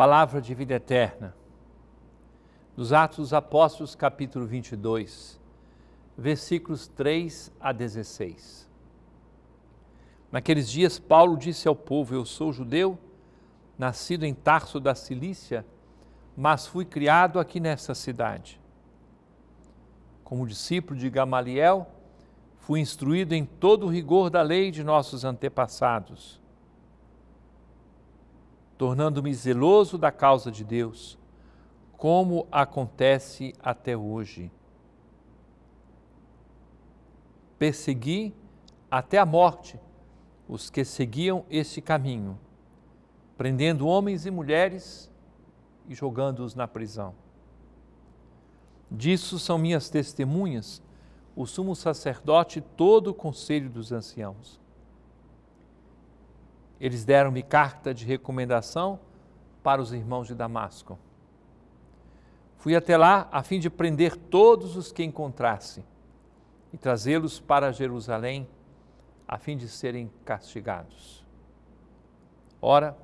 palavra de vida eterna. Nos Atos dos Apóstolos, capítulo 22, versículos 3 a 16. Naqueles dias, Paulo disse ao povo: Eu sou judeu, nascido em Tarso da Cilícia, mas fui criado aqui nesta cidade. Como discípulo de Gamaliel, fui instruído em todo o rigor da lei de nossos antepassados tornando-me zeloso da causa de Deus, como acontece até hoje. Persegui até a morte os que seguiam esse caminho, prendendo homens e mulheres e jogando-os na prisão. Disso são minhas testemunhas, o sumo sacerdote e todo o conselho dos anciãos. Eles deram-me carta de recomendação para os irmãos de Damasco. Fui até lá a fim de prender todos os que encontrasse e trazê-los para Jerusalém, a fim de serem castigados. Ora,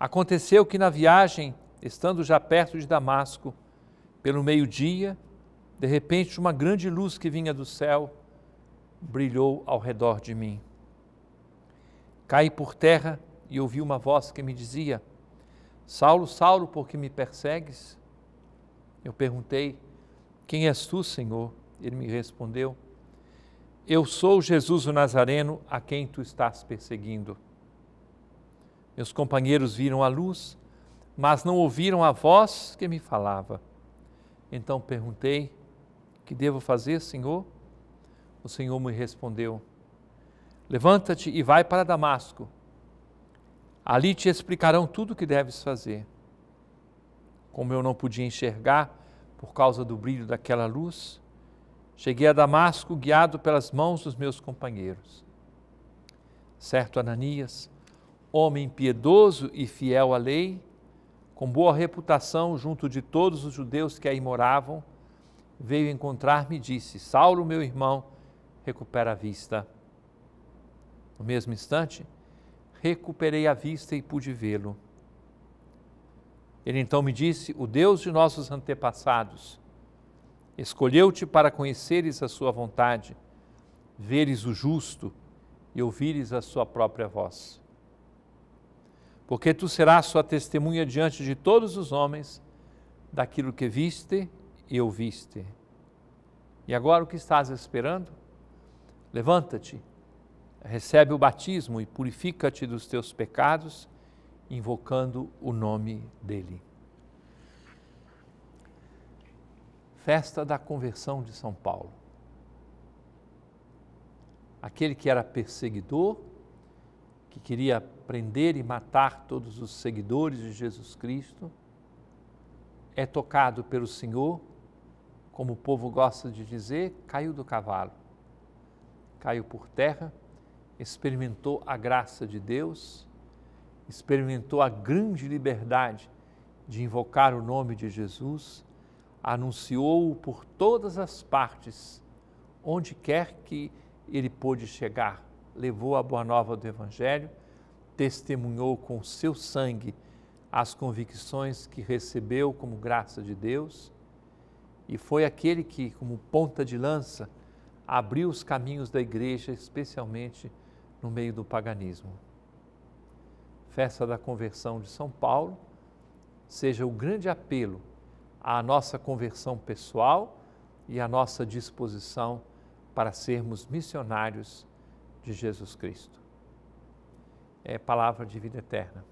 aconteceu que na viagem, estando já perto de Damasco, pelo meio-dia, de repente uma grande luz que vinha do céu brilhou ao redor de mim. Caí por terra e ouvi uma voz que me dizia: Saulo, Saulo, por que me persegues? Eu perguntei: Quem és tu, Senhor? Ele me respondeu: Eu sou Jesus o Nazareno, a quem tu estás perseguindo. Meus companheiros viram a luz, mas não ouviram a voz que me falava. Então perguntei: Que devo fazer, Senhor? O Senhor me respondeu: Levanta-te e vai para Damasco. Ali te explicarão tudo o que deves fazer. Como eu não podia enxergar por causa do brilho daquela luz, cheguei a Damasco guiado pelas mãos dos meus companheiros. Certo Ananias, homem piedoso e fiel à lei, com boa reputação junto de todos os judeus que aí moravam, veio encontrar-me e disse: Saulo, meu irmão, recupera a vista. No mesmo instante, recuperei a vista e pude vê-lo. Ele então me disse: O Deus de nossos antepassados escolheu-te para conheceres a sua vontade, veres o justo e ouvires a sua própria voz. Porque tu serás sua testemunha diante de todos os homens daquilo que viste e ouviste. E agora o que estás esperando? Levanta-te recebe o batismo e purifica-te dos teus pecados, invocando o nome dele. Festa da conversão de São Paulo. Aquele que era perseguidor, que queria prender e matar todos os seguidores de Jesus Cristo, é tocado pelo Senhor, como o povo gosta de dizer, caiu do cavalo, caiu por terra experimentou a graça de Deus, experimentou a grande liberdade de invocar o nome de Jesus, anunciou-o por todas as partes, onde quer que ele pôde chegar, levou a boa nova do Evangelho, testemunhou com seu sangue as convicções que recebeu como graça de Deus e foi aquele que, como ponta de lança, abriu os caminhos da igreja, especialmente no meio do paganismo. Festa da conversão de São Paulo seja o grande apelo à nossa conversão pessoal e à nossa disposição para sermos missionários de Jesus Cristo. É palavra de vida eterna.